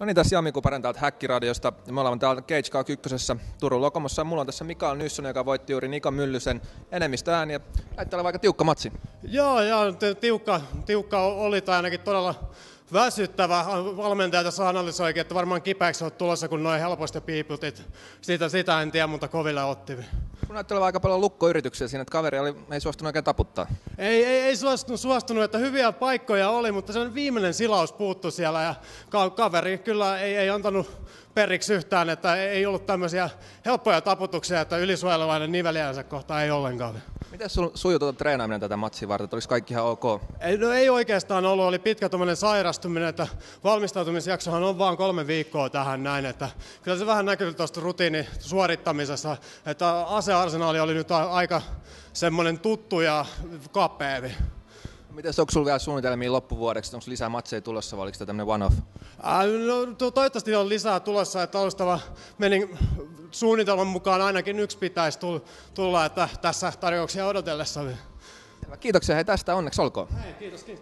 No niin, tässä Jami Kuparen täältä Häkkiradiosta. Me ollaan täällä Cage 1 Turun Lokomossa. Mulla on tässä Mikael Nyssonen, joka voitti juuri Nika Myllysen enemmistö ääniä. Näyttää vaikka tiukka matsi. Joo, joo, tiukka, tiukka oli tai ainakin todella väsyttävä. Valmentajalta saa analysoikin, että varmaan kipeäksi olet tulossa, kun noin helposti piiputit. Sitä, sitä en tiedä, mutta kovilla otti. Kun ajattelee aika paljon lukkoyrityksiä siinä, että kaveri oli, ei suostunut oikein taputtaa. Ei, ei, ei suostunut, suostunut, että hyviä paikkoja oli, mutta se on viimeinen silaus puuttu siellä ja ka- kaveri kyllä ei, ei antanut periksi yhtään, että ei ollut tämmöisiä helppoja taputuksia, että ylisuojelevainen niveliänsä kohta ei ollenkaan. Miten sul sujuu tuota treenaaminen tätä matsia varten? Olisi kaikki ihan ok? Ei, no ei oikeastaan ollut. Oli pitkä sairastuminen, että valmistautumisjaksohan on vaan kolme viikkoa tähän näin. Että kyllä se vähän näkyy tuosta rutiinin suorittamisessa, että asearsenaali oli nyt aika semmoinen tuttu ja kapeavi. Miten onko sinulla vielä suunnitelmia loppuvuodeksi? Onko lisää matseja tulossa vai oliko tämä tämmöinen one-off? Äh, no, toivottavasti on lisää tulossa, että alustava menin suunnitelman mukaan ainakin yksi pitäisi tulla, että tässä tarjouksia odotellessa. Kiitoksia hei tästä, onneksi olkoon. Hei, kiitos, kiitos